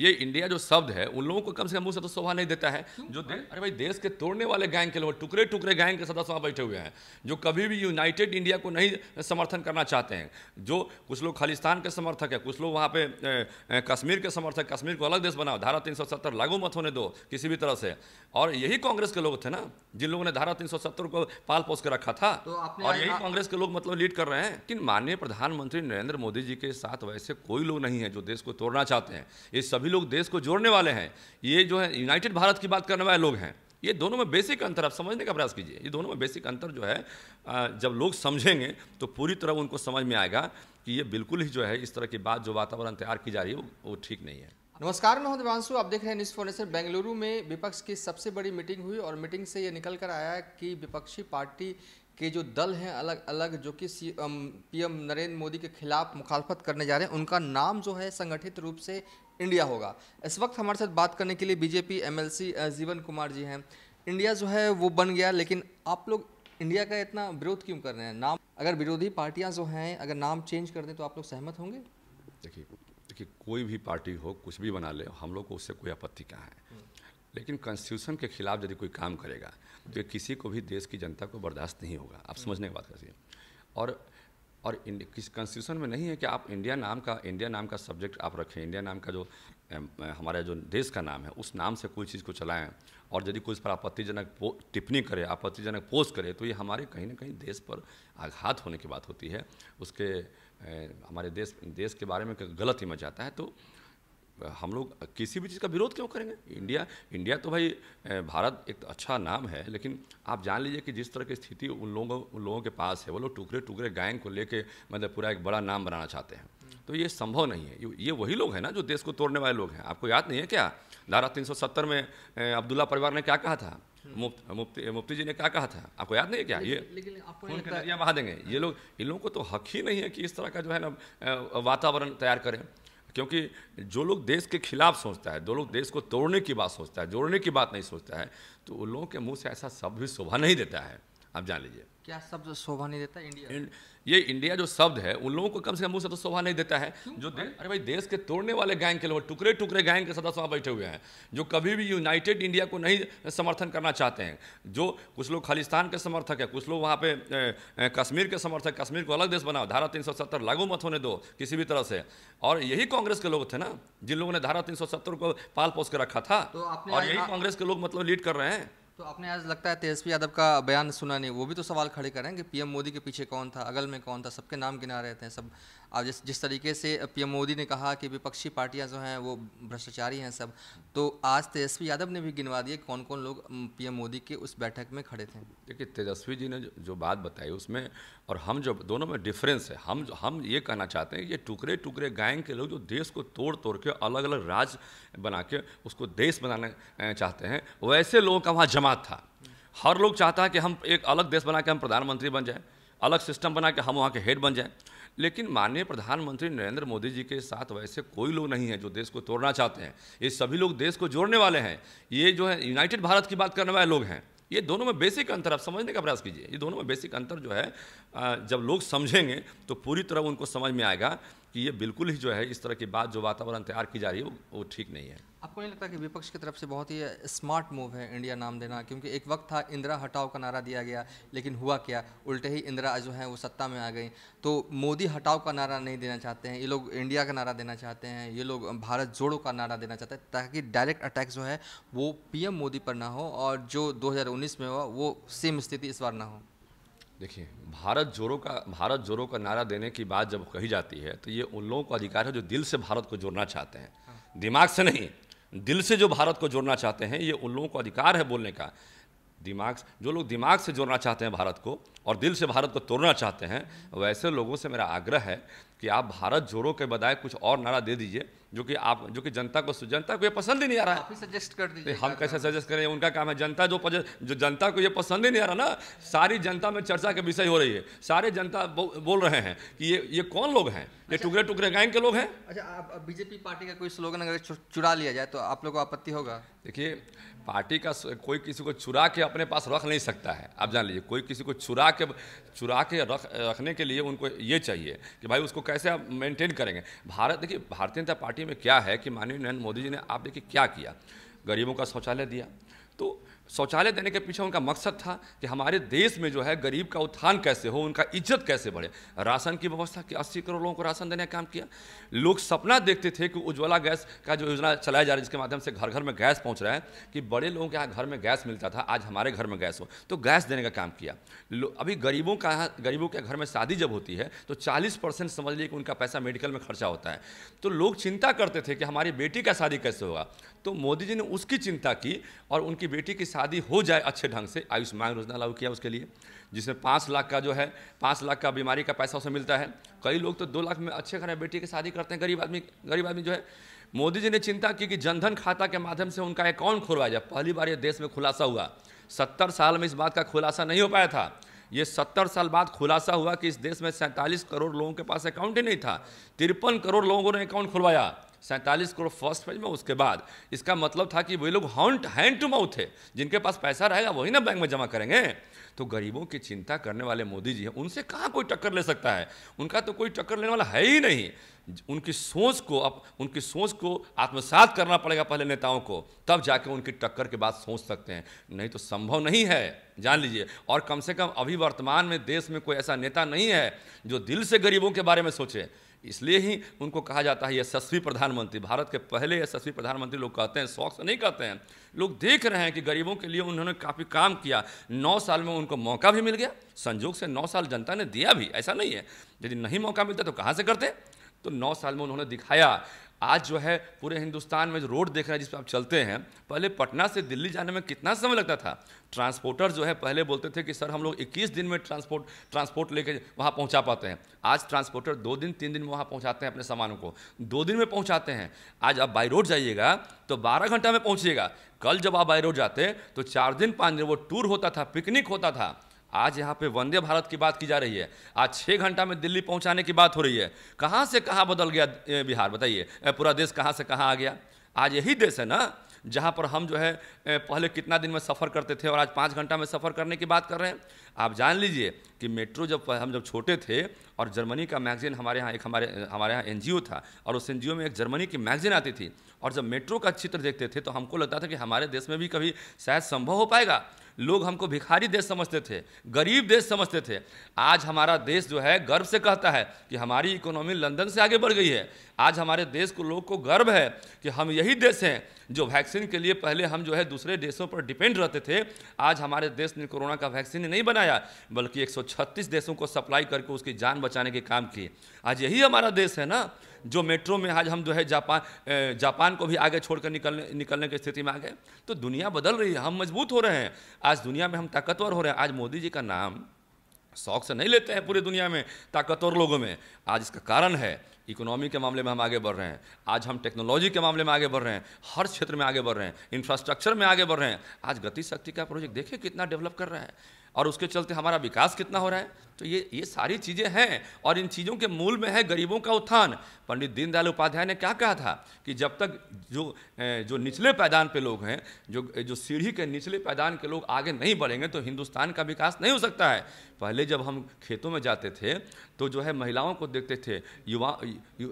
ये इंडिया जो शब्द है उन लोगों को कम से कम मुंह से तो शोभा नहीं देता है जो दे, हाँ। अरे भाई देश के तोड़ने वाले गैंग के लोग टुकड़े टुकड़े गैंग के सदस्य वहाँ बैठे हुए हैं जो कभी भी यूनाइटेड इंडिया को नहीं समर्थन करना चाहते हैं जो कुछ लोग खालिस्तान के समर्थक है कुछ लोग वहाँ पे कश्मीर के समर्थक कश्मीर को अलग देश बनाओ धारा तीन लागू मत होने दो किसी भी तरह से और यही कांग्रेस के लोग थे ना जिन लोगों ने धारा तीन को पाल पोस के रखा था तो और यही कांग्रेस के लोग मतलब लीड कर रहे हैं लेकिन माननीय प्रधानमंत्री नरेंद्र मोदी जी के साथ वैसे कोई लोग नहीं है जो देश को तोड़ना चाहते हैं इस सब सभी लोग देश को जोड़ने वाले हैं ये जो है यूनाइटेड भारत की बात करने वाले लोग हैं ये दोनों में बेसिक अंतर आप समझने का प्रयास कीजिए ये दोनों में बेसिक अंतर जो है जब लोग समझेंगे तो पूरी तरह उनको समझ में आएगा कि ये बिल्कुल ही जो है इस तरह की बात जो वातावरण तैयार की जा रही है वो ठीक नहीं है नमस्कार मैं देवांशु आप देख रहे हैं न्यूज़ फोनेसर बेंगलुरु में विपक्ष की सबसे बड़ी मीटिंग हुई और मीटिंग से ये निकल कर आया कि विपक्षी पार्टी के जो दल हैं अलग अलग जो कि पीएम नरेंद्र मोदी के खिलाफ मुखालफत करने जा रहे हैं उनका नाम जो है संगठित रूप से इंडिया होगा इस वक्त हमारे साथ बात करने के लिए बीजेपी एमएलसी जीवन कुमार जी हैं इंडिया जो है वो बन गया लेकिन आप लोग इंडिया का इतना विरोध क्यों कर रहे हैं नाम अगर विरोधी पार्टियां जो हैं अगर नाम चेंज कर दें तो आप लोग सहमत होंगे देखिए देखिए कोई भी पार्टी हो कुछ भी बना ले हम लोग को उससे कोई आपत्ति कहाँ है हम्म। लेकिन कॉन्स्टिट्यूशन के खिलाफ यदि कोई काम करेगा तो ये किसी को भी देश की जनता को बर्दाश्त नहीं होगा आप समझने की बात करिए और और किस कॉन्स्टिट्यूशन में नहीं है कि आप इंडिया नाम का इंडिया नाम का सब्जेक्ट आप रखें इंडिया नाम का जो हमारे जो देश का नाम है उस नाम से कोई चीज़ को चलाएं और यदि कोई इस पर आपत्तिजनक टिप्पणी करे आपत्तिजनक पोस्ट करे तो ये हमारे कहीं ना कहीं देश पर आघात होने की बात होती है उसके हमारे देश देश के बारे में गलत इमेज आता है तो हम लोग किसी भी चीज़ का विरोध क्यों करेंगे इंडिया इंडिया तो भाई भारत एक तो अच्छा नाम है लेकिन आप जान लीजिए कि जिस तरह की स्थिति उन लोगों उन लोगों के पास है वो लोग टुकड़े टुकड़े गैंग को लेके मतलब पूरा एक बड़ा नाम बनाना चाहते हैं तो ये संभव नहीं है ये वही लोग हैं ना जो देश को तोड़ने वाले लोग हैं आपको याद नहीं है क्या धारा तीन में अब्दुल्ला परिवार ने क्या कहा था मुफ्त मुफ्ती मुफ्ती जी ने क्या कहा था आपको याद नहीं है क्या ये लेकिन आपको बहा देंगे ये लोग इन लोगों को तो हक ही नहीं है कि इस तरह का जो है ना वातावरण तैयार करें क्योंकि जो लोग देश के खिलाफ सोचता है जो लोग देश को तोड़ने की बात सोचता है जोड़ने की बात नहीं सोचता है तो उन लोगों के मुंह से ऐसा शब्द भी शोभा नहीं देता है आप जान लीजिए क्या शब्द शोभा नहीं देता इंडिया ये इंडिया जो शब्द है उन लोगों को कम से कम मुंह से तो शोभा नहीं देता है जो दे, अरे भाई देश के तोड़ने वाले गैंग के लोग टुकड़े टुकड़े गैंग के सदस्य वहाँ बैठे हुए हैं जो कभी भी यूनाइटेड इंडिया को नहीं समर्थन करना चाहते हैं जो कुछ लोग खालिस्तान के समर्थक है कुछ लोग वहाँ पे कश्मीर के समर्थक कश्मीर को अलग देश बनाओ धारा तीन लागू मत होने दो किसी भी तरह से और यही कांग्रेस के लोग थे ना जिन लोगों ने धारा तीन को पाल पोस के रखा था तो और यही कांग्रेस के लोग मतलब लीड कर रहे हैं तो आपने आज लगता है तेजस्वी यादव का बयान सुना नहीं वो भी तो सवाल खड़े करें कि पीएम मोदी के पीछे कौन था अगल में कौन था सबके नाम गिना रहे थे सब अब जिस जिस तरीके से पीएम मोदी ने कहा कि विपक्षी पार्टियां जो हैं वो भ्रष्टाचारी हैं सब तो आज तेजस्वी यादव ने भी गिनवा दिए कौन कौन लोग पीएम मोदी के उस बैठक में खड़े थे देखिए तेजस्वी जी ने जो, जो बात बताई उसमें और हम जो दोनों में डिफरेंस है हम हम ये कहना चाहते हैं ये टुकड़े टुकड़े गैंग के लोग जो देश को तोड़ तोड़ के अलग अलग राज बना के उसको देश बनाना चाहते हैं वैसे लोगों का वहाँ जमात था हर लोग चाहता है कि हम एक अलग देश बना के हम प्रधानमंत्री बन जाएं अलग सिस्टम बना के हम वहाँ के हेड बन जाएं लेकिन माननीय प्रधानमंत्री नरेंद्र मोदी जी के साथ वैसे कोई लोग नहीं है जो देश को तोड़ना चाहते हैं ये सभी लोग देश को जोड़ने वाले हैं ये जो है यूनाइटेड भारत की बात करने वाले लोग हैं ये दोनों में बेसिक अंतर आप समझने का प्रयास कीजिए ये दोनों में बेसिक अंतर जो है जब लोग समझेंगे तो पूरी तरह उनको समझ में आएगा कि ये बिल्कुल ही जो है इस तरह की बात जो वातावरण तैयार की जा रही है वो, ठीक नहीं है आपको नहीं लगता कि विपक्ष की तरफ से बहुत ही स्मार्ट मूव है इंडिया नाम देना क्योंकि एक वक्त था इंदिरा हटाओ का नारा दिया गया लेकिन हुआ क्या उल्टे ही इंदिरा जो है वो सत्ता में आ गई तो मोदी हटाओ का नारा नहीं देना चाहते हैं ये लोग इंडिया का नारा देना चाहते हैं ये लोग भारत जोड़ो का नारा देना चाहते हैं ताकि डायरेक्ट अटैक जो है वो पी मोदी पर ना हो और जो दो में हुआ वो सेम स्थिति इस बार ना हो देखिए भारत जोड़ो का भारत जोड़ो का नारा देने की बात जब कही जाती है तो ये उन लोगों का अधिकार है जो दिल से भारत को जोड़ना चाहते हैं हाँ। दिमाग से नहीं दिल से जो भारत को जोड़ना चाहते हैं ये उन लोगों का अधिकार है बोलने का दिमाग जो लोग दिमाग से जोड़ना चाहते हैं भारत को और दिल से भारत को तोड़ना चाहते हैं वैसे लोगों से मेरा आग्रह है कि आप भारत जोड़ो के बजाय कुछ और नारा दे दीजिए जो कि आप जो कि जनता को जनता को ये पसंद ही नहीं आ रहा है सजेस्ट कर दीजिए तो हम कैसे सजेस्ट करें उनका काम है जनता जो जो जनता को ये पसंद ही नहीं आ रहा ना सारी जनता में चर्चा के विषय हो रही है सारे जनता बो, बोल रहे हैं कि ये ये कौन लोग हैं ये अच्छा। टुकड़े टुकड़े गैंग के लोग हैं अच्छा आप बीजेपी पार्टी का कोई स्लोगन अगर चुरा लिया जाए तो आप लोग को आपत्ति होगा देखिए पार्टी का कोई किसी को चुरा के अपने पास रख नहीं सकता है आप जान लीजिए कोई किसी को चुरा के चुरा के रख रखने के लिए उनको ये चाहिए कि भाई उसको कैसे आप मेंटेन करेंगे भारत देखिए भारतीय जनता पार्टी में क्या है कि माननीय नरेंद्र मोदी जी ने आप देखिए क्या किया गरीबों का शौचालय दिया तो शौचालय देने के पीछे उनका मकसद था कि हमारे देश में जो है गरीब का उत्थान कैसे हो उनका इज्जत कैसे बढ़े राशन की व्यवस्था कि अस्सी करोड़ लोगों को राशन देने का काम किया लोग सपना देखते थे कि उज्ज्वला गैस का जो योजना चलाया जा रही है जिसके माध्यम से घर घर में गैस पहुँच रहा है कि बड़े लोगों के यहाँ घर में गैस मिलता था आज हमारे घर में गैस हो तो गैस देने का काम किया अभी गरीबों का गरीबों के घर में शादी जब होती है तो चालीस समझ लीजिए कि उनका पैसा मेडिकल में खर्चा होता है तो लोग चिंता करते थे कि हमारी बेटी का शादी कैसे होगा तो मोदी जी ने उसकी चिंता की और उनकी बेटी की शादी शादी हो जाए अच्छे ढंग से आयुष्मान योजना लागू किया उसके लिए जिसमें पाँच लाख का जो है पाँच लाख का बीमारी का पैसा उसे मिलता है कई लोग तो दो लाख में अच्छे खाने बेटी की शादी करते हैं गरीब आदमी गरीब आदमी जो है मोदी जी ने चिंता की कि जनधन खाता के माध्यम से उनका अकाउंट खुलवाया जाए पहली बार ये देश में खुलासा हुआ सत्तर साल में इस बात का खुलासा नहीं हो पाया था ये सत्तर साल बाद खुलासा हुआ कि इस देश में सैंतालीस करोड़ लोगों के पास अकाउंट ही नहीं था तिरपन करोड़ लोगों ने अकाउंट खुलवाया सैंतालीस करोड़ फर्स्ट फेज में उसके बाद इसका मतलब था कि वे लोग हॉन्ट हैंड टू माउथ है जिनके पास पैसा रहेगा वही ना बैंक में जमा करेंगे तो गरीबों की चिंता करने वाले मोदी जी हैं उनसे कहाँ कोई टक्कर ले सकता है उनका तो कोई टक्कर लेने वाला है ही नहीं उनकी सोच को अब उनकी सोच को आत्मसात करना पड़ेगा पहले नेताओं को तब जाके उनकी टक्कर के बाद सोच सकते हैं नहीं तो संभव नहीं है जान लीजिए और कम से कम अभी वर्तमान में देश में कोई ऐसा नेता नहीं है जो दिल से गरीबों के बारे में सोचे इसलिए ही उनको कहा जाता है यशस्वी प्रधानमंत्री भारत के पहले यशस्वी प्रधानमंत्री लोग कहते हैं शौक से नहीं कहते हैं लोग देख रहे हैं कि गरीबों के लिए उन्होंने काफ़ी काम किया नौ साल में उनको मौका भी मिल गया संजोग से नौ साल जनता ने दिया भी ऐसा नहीं है यदि नहीं मौका मिलता तो कहाँ से करते तो नौ साल में उन्होंने दिखाया आज जो है पूरे हिंदुस्तान में जो रोड देख रहे हैं जिस पर आप चलते हैं पहले पटना से दिल्ली जाने में कितना समय लगता था ट्रांसपोर्टर जो है पहले बोलते थे कि सर हम लोग 21 दिन में ट्रांसपोर्ट ट्रांसपोर्ट लेके वहाँ पहुँचा पाते हैं आज ट्रांसपोर्टर दो दिन तीन दिन में वहाँ पहुँचाते हैं अपने सामानों को दो दिन में पहुँचाते हैं आज आप बाई रोड जाइएगा तो बारह घंटा में पहुँचिएगा कल जब आप बाई रोड जाते तो चार दिन पाँच दिन वो टूर होता था पिकनिक होता था आज यहाँ पे वंदे भारत की बात की जा रही है आज छः घंटा में दिल्ली पहुँचाने की बात हो रही है कहाँ से कहाँ बदल गया बिहार बताइए पूरा देश कहाँ से कहाँ आ गया आज यही देश है ना जहाँ पर हम जो है पहले कितना दिन में सफ़र करते थे और आज पाँच घंटा में सफ़र करने की बात कर रहे हैं आप जान लीजिए कि मेट्रो जब हम जब छोटे थे और जर्मनी का मैगजीन हमारे यहाँ एक हमारे हमारे यहाँ एनजीओ था और उस एनजीओ में एक जर्मनी की मैगजीन आती थी और जब मेट्रो का चित्र देखते थे तो हमको लगता था कि हमारे देश में भी कभी शायद संभव हो पाएगा लोग हमको भिखारी देश समझते थे गरीब देश समझते थे आज हमारा देश जो है गर्व से कहता है कि हमारी इकोनॉमी लंदन से आगे बढ़ गई है आज हमारे देश को लोग को गर्व है कि हम यही देश हैं जो वैक्सीन के लिए पहले हम जो है दूसरे देशों पर डिपेंड रहते थे आज हमारे देश ने कोरोना का वैक्सीन नहीं बनाया बनाया बल्कि 136 देशों को सप्लाई करके उसकी जान बचाने के काम किए आज यही हमारा देश है ना जो मेट्रो में आज हम जो है जापान जापान को भी आगे छोड़कर निकलने निकलने की स्थिति में आ गए तो दुनिया बदल रही है हम मजबूत हो रहे हैं आज दुनिया में हम ताकतवर हो रहे हैं आज मोदी जी का नाम शौक से नहीं लेते हैं पूरी दुनिया में ताकतवर लोगों में आज इसका कारण है इकोनॉमी के मामले में हम आगे बढ़ रहे हैं आज हम टेक्नोलॉजी के मामले में आगे बढ़ रहे हैं हर क्षेत्र में आगे बढ़ रहे हैं इंफ्रास्ट्रक्चर में आगे बढ़ रहे हैं आज गति शक्ति का प्रोजेक्ट देखिए कितना डेवलप कर रहा है और उसके चलते हमारा विकास कितना हो रहा है तो ये ये सारी चीज़ें हैं और इन चीज़ों के मूल में है गरीबों का उत्थान पंडित दीनदयाल उपाध्याय ने क्या कहा था कि जब तक जो जो निचले पैदान पे लोग हैं जो जो सीढ़ी के निचले पैदान के लोग आगे नहीं बढ़ेंगे तो हिंदुस्तान का विकास नहीं हो सकता है पहले जब हम खेतों में जाते थे तो जो है महिलाओं को देखते थे युवा यु,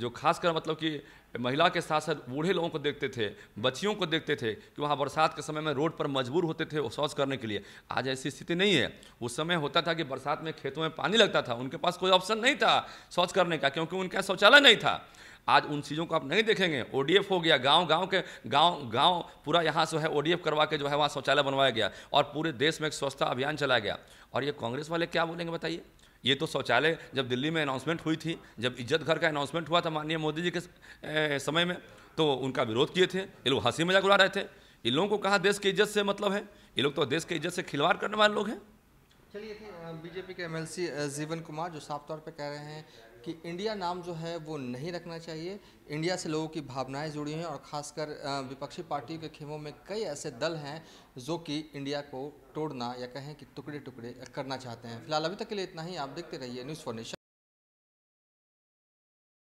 जो खासकर मतलब कि महिला के साथ साथ बूढ़े लोगों को देखते थे बच्चियों को देखते थे कि वहाँ बरसात के समय में रोड पर मजबूर होते थे शौच करने के लिए आज ऐसी स्थिति नहीं है उस समय होता था कि बरसात में खेतों में पानी लगता था उनके पास कोई ऑप्शन नहीं था शौच करने का क्योंकि उनका शौचालय नहीं था आज उन चीज़ों को आप नहीं देखेंगे ओ हो गया गांव गांव के गांव गांव पूरा यहाँ से है ओ करवा के जो है वहाँ शौचालय बनवाया गया और पूरे देश में एक स्वच्छता अभियान चलाया गया और ये कांग्रेस वाले क्या बोलेंगे बताइए ये तो शौचालय जब दिल्ली में अनाउंसमेंट हुई थी जब इज्जत घर का अनाउंसमेंट हुआ था माननीय मोदी जी के समय में तो उनका विरोध किए थे ये लोग हंसी मजाक उड़ा रहे थे इन लोगों को कहा देश की इज्जत से मतलब है ये लोग तो देश की इज्जत से खिलवाड़ करने वाले लोग हैं चलिए बीजेपी के एमएलसी जीवन कुमार जो साफ तौर पे कह रहे हैं कि इंडिया नाम जो है वो नहीं रखना चाहिए इंडिया से लोगों की भावनाएं जुड़ी हैं और खासकर विपक्षी पार्टियों के खेमों में कई ऐसे दल हैं जो कि इंडिया को तोड़ना या कहें कि टुकड़े टुकड़े करना चाहते हैं फिलहाल अभी तक के लिए इतना ही आप देखते रहिए न्यूज़ फॉर नेशन